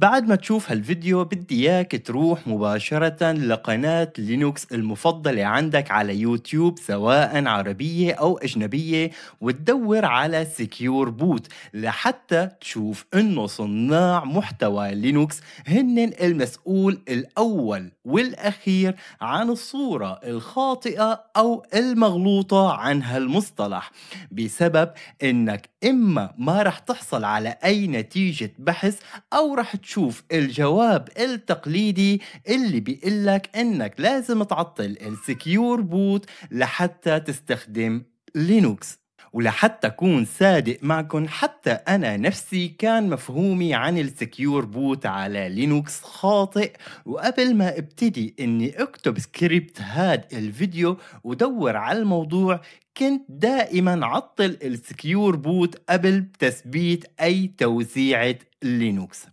بعد ما تشوف هالفيديو بدي اياك تروح مباشرة لقناة لينوكس المفضلة عندك على يوتيوب سواء عربية او اجنبية وتدور على سكيور بوت لحتى تشوف انه صناع محتوى لينوكس هن المسؤول الاول والاخير عن الصورة الخاطئة او المغلوطة عن هالمصطلح بسبب انك اما ما رح تحصل على اي نتيجة بحث او رح تشوف الجواب التقليدي اللي بيقلك انك لازم تعطل السكيور بوت لحتى تستخدم لينوكس ولحتى أكون صادق معكم حتى أنا نفسي كان مفهومي عن السكيور بوت على لينوكس خاطئ وقبل ما ابتدي إني أكتب سكريبت هاد الفيديو ودور على الموضوع كنت دائما عطل السكيور بوت قبل تثبيت أي توزيعة لينوكس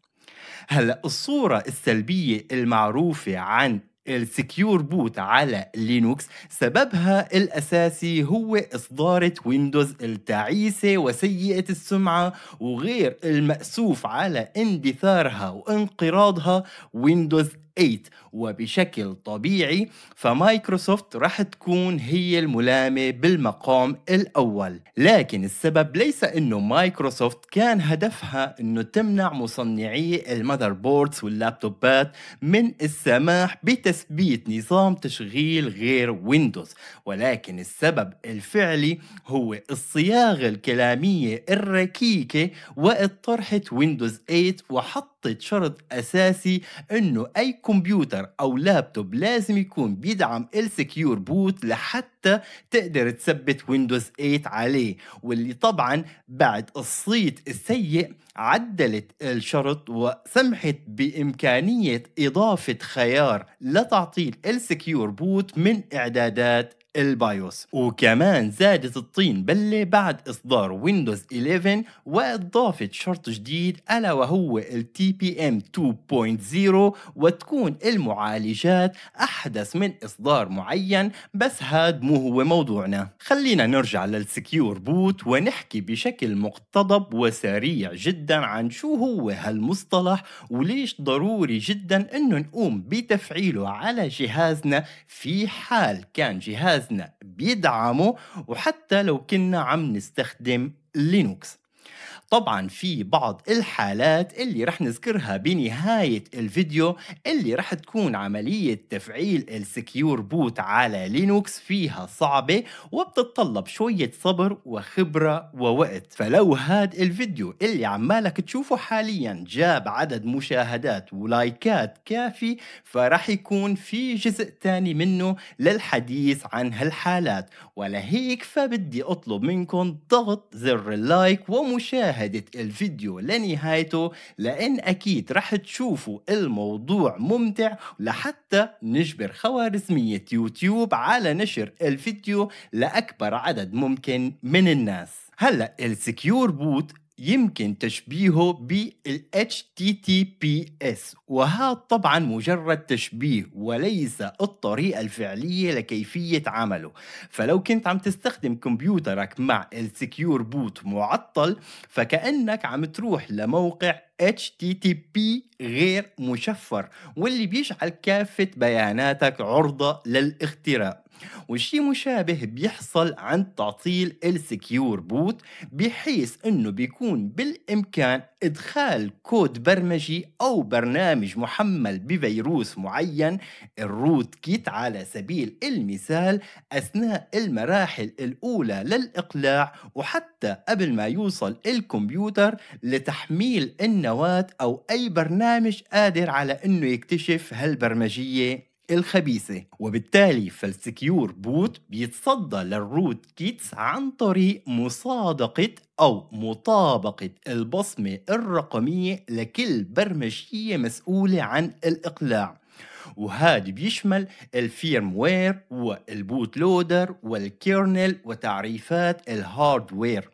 هلا الصورة السلبية المعروفة عن السكيور بوت على لينوكس سببها الأساسي هو إصدارة ويندوز التعيسة وسيئة السمعة وغير المأسوف على اندثارها وانقراضها ويندوز 8 وبشكل طبيعي فمايكروسوفت راح تكون هي الملامة بالمقام الأول لكن السبب ليس أنه مايكروسوفت كان هدفها أنه تمنع مصنعي المذر بوردز واللابتوبات من السماح بتثبيت نظام تشغيل غير ويندوز ولكن السبب الفعلي هو الصياغة الكلامية الركيكة وقت ويندوز 8 وحط حطت شرط اساسي انه اي كمبيوتر او لابتوب لازم يكون بيدعم السكيور بوت لحتى تقدر تثبت ويندوز 8 عليه واللي طبعا بعد الصيت السيء عدلت الشرط وسمحت بإمكانية إضافة خيار لتعطيل السكيور بوت من إعدادات البايوس وكمان زادت الطين بلة بعد إصدار ويندوز 11 وإضافت شرط جديد ألا وهو الـ TPM 2.0 وتكون المعالجات أحدث من إصدار معين بس هاد مو هو موضوعنا خلينا نرجع للسكيور بوت ونحكي بشكل مقتضب وسريع جدا عن شو هو هالمصطلح وليش ضروري جدا انه نقوم بتفعيله على جهازنا في حال كان جهاز جهازنا بيدعمه وحتى لو كنا عم نستخدم لينوكس طبعا في بعض الحالات اللي رح نذكرها بنهاية الفيديو اللي رح تكون عملية تفعيل السكيور بوت على لينوكس فيها صعبة وبتتطلب شوية صبر وخبرة ووقت فلو هاد الفيديو اللي عمالك تشوفه حاليا جاب عدد مشاهدات ولايكات كافي فرح يكون في جزء تاني منه للحديث عن هالحالات ولهيك فبدي أطلب منكم ضغط زر اللايك ومشاهدة مشاهدة الفيديو لنهايته لأن أكيد رح تشوفوا الموضوع ممتع لحتى نجبر خوارزمية يوتيوب على نشر الفيديو لأكبر عدد ممكن من الناس هلا السكيور بوت يمكن تشبيهه بال HTTPS وهذا طبعا مجرد تشبيه وليس الطريقة الفعلية لكيفية عمله فلو كنت عم تستخدم كمبيوترك مع السكيور بوت معطل فكأنك عم تروح لموقع HTTP غير مشفر واللي بيجعل كافة بياناتك عرضة للاختراق وشي مشابه بيحصل عند تعطيل السكيور بوت بحيث انه بيكون بالامكان ادخال كود برمجي او برنامج محمل بفيروس معين الروت كيت على سبيل المثال اثناء المراحل الاولى للاقلاع وحتى قبل ما يوصل الكمبيوتر لتحميل النواه او اي برنامج قادر على انه يكتشف هالبرمجيه الخبيثة وبالتالي فالسكيور بوت بيتصدى للروت كيتس عن طريق مصادقة أو مطابقة البصمة الرقمية لكل برمجية مسؤولة عن الإقلاع وهذا بيشمل الفيرم وير والبوت لودر والكيرنل وتعريفات الهاردوير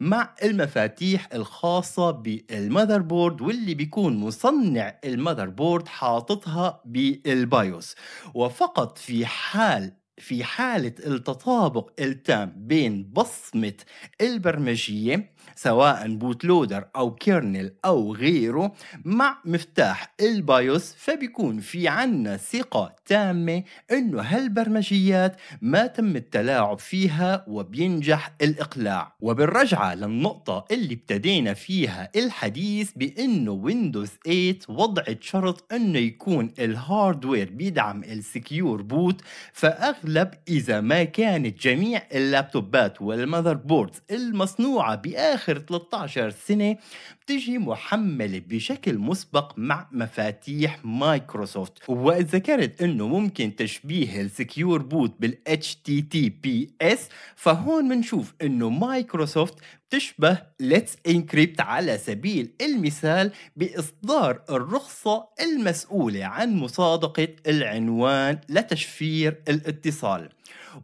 مع المفاتيح الخاصة بالماذر بورد واللي بيكون مصنع المذر بورد حاططها بالبايوس وفقط في حال في حالة التطابق التام بين بصمة البرمجية سواء بوتلودر أو كيرنل أو غيره مع مفتاح البايوس فبيكون في عنا ثقة تامة أنه هالبرمجيات ما تم التلاعب فيها وبينجح الإقلاع وبالرجعة للنقطة اللي ابتدينا فيها الحديث بأنه ويندوز 8 وضعت شرط أنه يكون الهاردوير بيدعم السكيور بوت فأغلب إذا ما كانت جميع اللابتوبات والمذر بوردز المصنوعة بآخر آخر 13 سنة بتجي محملة بشكل مسبق مع مفاتيح مايكروسوفت وذكرت أنه ممكن تشبيه السكيور بوت بال HTTPS فهون بنشوف أنه مايكروسوفت تشبه Let's Encrypt على سبيل المثال باصدار الرخصه المسؤوله عن مصادقه العنوان لتشفير الاتصال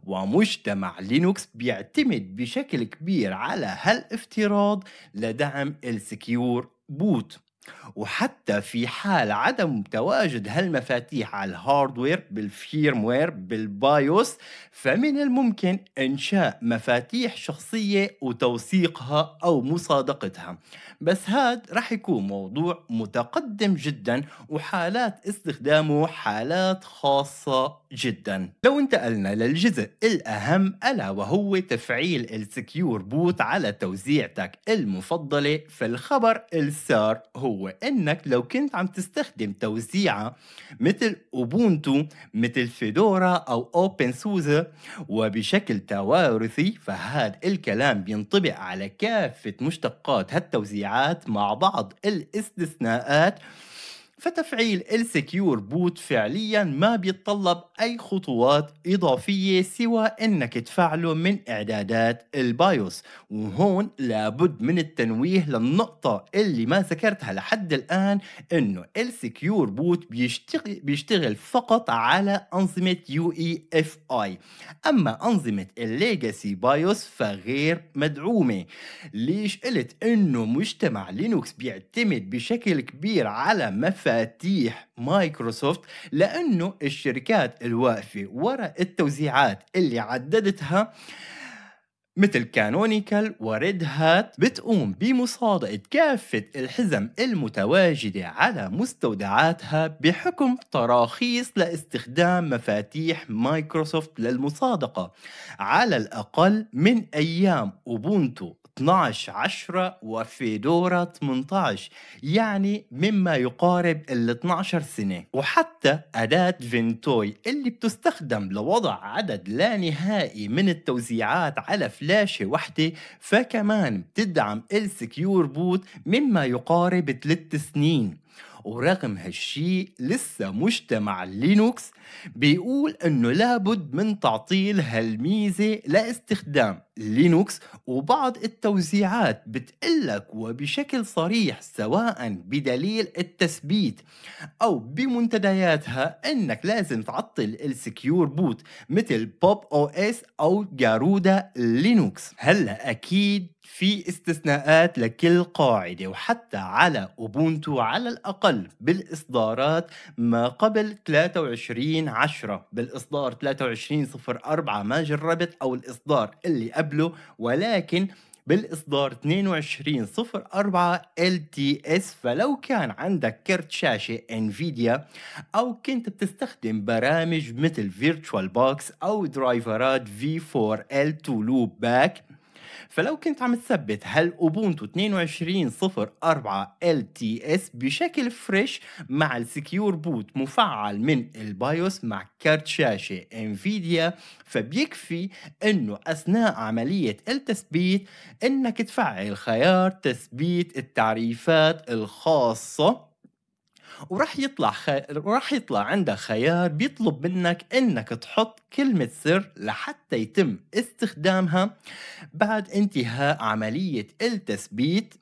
ومجتمع لينوكس بيعتمد بشكل كبير على هالافتراض لدعم السكيور بوت وحتى في حال عدم تواجد هالمفاتيح على الهاردوير بالفيرموير بالبايوس فمن الممكن إنشاء مفاتيح شخصية وتوثيقها أو مصادقتها بس هاد رح يكون موضوع متقدم جدا وحالات استخدامه حالات خاصة جدا لو انتقلنا للجزء الأهم ألا وهو تفعيل السكيور بوت على توزيعتك المفضلة فالخبر السار هو هو انك لو كنت عم تستخدم توزيعة مثل اوبونتو مثل فيدورا او اوبن سوزا وبشكل توارثي فهذا الكلام بينطبق على كافة مشتقات هالتوزيعات مع بعض الاستثناءات فتفعيل السكيور بوت فعليا ما بيتطلب اي خطوات اضافية سوى انك تفعله من اعدادات البايوس وهون لابد من التنويه للنقطة اللي ما ذكرتها لحد الان انه السكيور بوت بيشتغل, بيشتغل فقط على انظمة يو اي اف اي اما انظمة الليجاسي بايوس فغير مدعومة ليش قلت انه مجتمع لينوكس بيعتمد بشكل كبير على مفاهيم مفاتيح مايكروسوفت لانه الشركات الواقفه وراء التوزيعات اللي عددتها مثل كانونيكال وريد هات بتقوم بمصادقة كافة الحزم المتواجدة على مستودعاتها بحكم تراخيص لاستخدام مفاتيح مايكروسوفت للمصادقة على الأقل من أيام أوبونتو 12 10 وفيدورا 18 يعني مما يقارب ال 12 سنة وحتى أداة فينتوي اللي بتستخدم لوضع عدد لا نهائي من التوزيعات على فلاشة واحدة فكمان بتدعم السكيور بوت مما يقارب 3 سنين ورغم هالشي لسه مجتمع لينوكس بيقول انه لابد من تعطيل هالميزة لاستخدام لينوكس وبعض التوزيعات بتقلك وبشكل صريح سواء بدليل التثبيت او بمنتدياتها انك لازم تعطل السكيور بوت مثل بوب او اس او جارودا لينوكس هلا اكيد في استثناءات لكل قاعدة وحتى على أوبونتو على الأقل بالإصدارات ما قبل 23 10 بالإصدار 23 04 ما جربت أو الإصدار اللي قبله ولكن بالإصدار 2204 LTS فلو كان عندك كرت شاشة انفيديا أو كنت بتستخدم برامج مثل فيرتشوال بوكس أو درايفرات V4L2 Loopback فلو كنت عم تثبت اوبونتو 22.04 LTS بشكل فريش مع السكيور بوت مفعل من البايوس مع كارت شاشة انفيديا فبيكفي انه اثناء عملية التثبيت انك تفعل خيار تثبيت التعريفات الخاصة وراح يطلع خي... وراح يطلع عندك خيار بيطلب منك انك تحط كلمة سر لحتى يتم استخدامها بعد انتهاء عملية التثبيت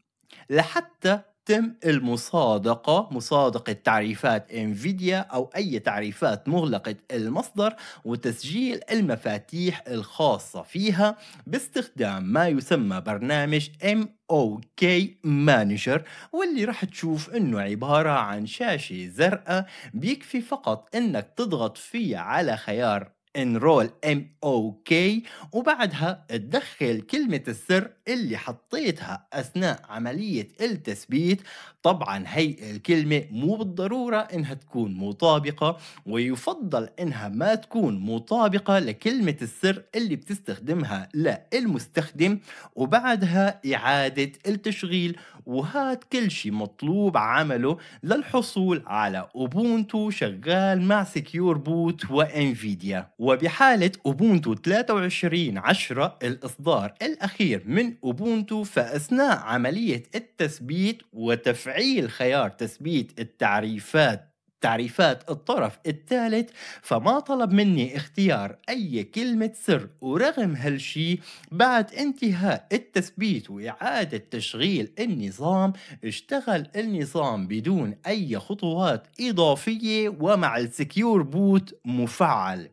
لحتى يتم المصادقة مصادقة تعريفات انفيديا أو أي تعريفات مغلقة المصدر وتسجيل المفاتيح الخاصة فيها باستخدام ما يسمى برنامج ام اوكي مانجر واللي راح تشوف انه عبارة عن شاشة زرقاء بيكفي فقط انك تضغط فيها على خيار انرول ام او كي وبعدها تدخل كلمة السر اللي حطيتها أثناء عملية التثبيت طبعا هي الكلمة مو بالضرورة إنها تكون مطابقة ويفضل إنها ما تكون مطابقة لكلمة السر اللي بتستخدمها للمستخدم وبعدها إعادة التشغيل وهات كل شيء مطلوب عمله للحصول على أوبونتو شغال مع سكيور بوت وإنفيديا وبحالة أوبونتو 23 10 الإصدار الأخير من أوبونتو فأثناء عملية التثبيت وتفعيل تفعيل خيار تثبيت التعريفات تعريفات الطرف الثالث فما طلب مني اختيار أي كلمة سر ورغم هالشي بعد انتهاء التثبيت وإعادة تشغيل النظام اشتغل النظام بدون أي خطوات إضافية ومع السكيور بوت مفعل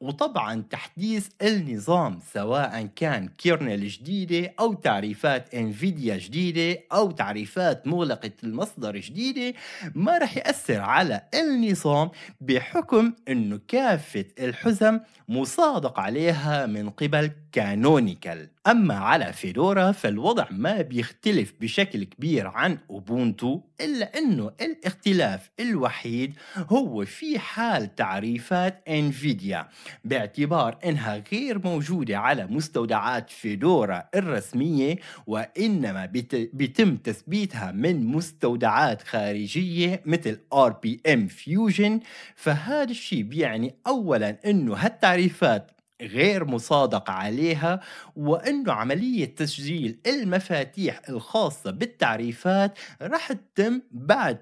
وطبعا تحديث النظام سواء كان كيرنل جديدة أو تعريفات انفيديا جديدة أو تعريفات مغلقة المصدر جديدة ما رح يأثر على النظام بحكم أنه كافة الحزم مصادق عليها من قبل كانونيكال أما على فيدورا فالوضع ما بيختلف بشكل كبير عن أوبونتو إلا أنه الاختلاف الوحيد هو في حال تعريفات انفيديا باعتبار أنها غير موجودة على مستودعات فيدورا الرسمية وإنما بيتم تثبيتها من مستودعات خارجية مثل RPM Fusion فهذا الشيء بيعني أولا أنه هالتعريفات غير مصادق عليها وأنه عملية تسجيل المفاتيح الخاصة بالتعريفات راح تتم بعد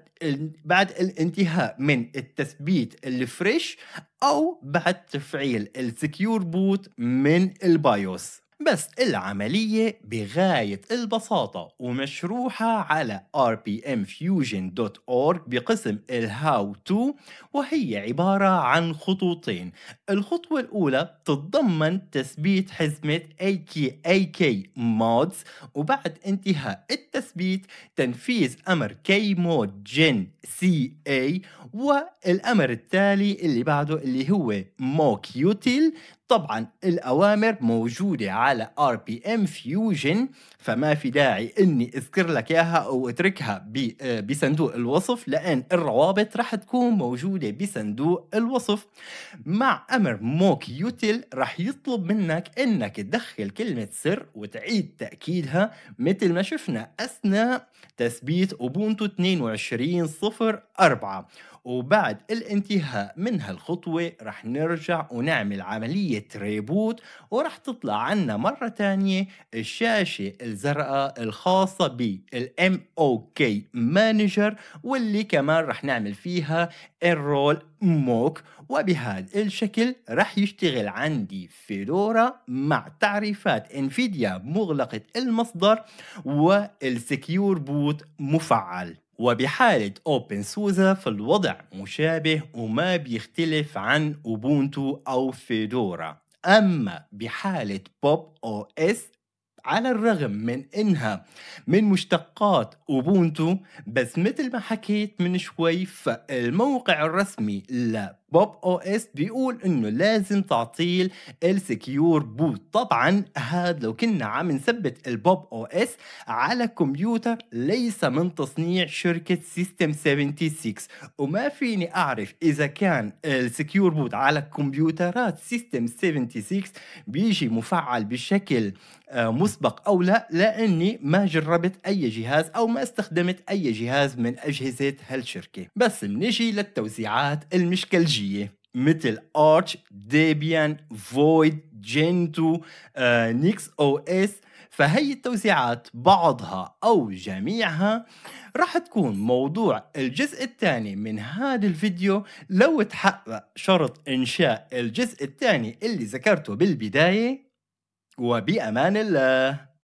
بعد الانتهاء من التثبيت الفريش أو بعد تفعيل السكيور بوت من البايوس بس العملية بغاية البساطة ومشروحة على rpmfusion.org بقسم الهاو تو وهي عبارة عن خطوطين الخطوة الأولى تتضمن تثبيت حزمة AKAK mods وبعد انتهاء التثبيت تنفيذ أمر K مود جن CA والأمر التالي اللي بعده اللي هو موك يوتيل طبعا الاوامر موجوده على ار بي ام فيوجن فما في داعي اني اذكر لك اياها او اتركها آه، بصندوق الوصف لان الروابط راح تكون موجوده بصندوق الوصف مع امر موك يوتل راح يطلب منك انك تدخل كلمه سر وتعيد تاكيدها مثل ما شفنا اثناء تثبيت اوبونتو 22 وبعد الانتهاء من هالخطوة رح نرجع ونعمل عملية ريبوت ورح تطلع عنا مرة تانية الشاشة الزرقاء الخاصة بالام MOK Manager واللي كمان رح نعمل فيها الرول موك وبهذا الشكل رح يشتغل عندي فيدورا مع تعريفات انفيديا مغلقة المصدر والسكيور بوت مفعل وبحالة OpenSUSE فالوضع مشابه وما بيختلف عن أوبونتو أو فيدورا أما بحالة بوب أو إس على الرغم من انها من مشتقات اوبونتو بس مثل ما حكيت من شوي فالموقع الرسمي ل بوب او اس بيقول انه لازم تعطيل السكيور بوت طبعا هذا لو كنا عم نثبت البوب او اس على كمبيوتر ليس من تصنيع شركة سيستم 76 وما فيني اعرف اذا كان السكيور بوت على كمبيوترات سيستم 76 بيجي مفعل بشكل آه، مسبق او لا لاني ما جربت اي جهاز او ما استخدمت اي جهاز من اجهزة هالشركة بس منجي للتوزيعات المشكلجية الخارجيه مثل ارش ديبيان فويد جنتو آه، نيكس او اس فهي التوزيعات بعضها او جميعها راح تكون موضوع الجزء الثاني من هذا الفيديو لو تحقق شرط انشاء الجزء الثاني اللي ذكرته بالبدايه وبامان الله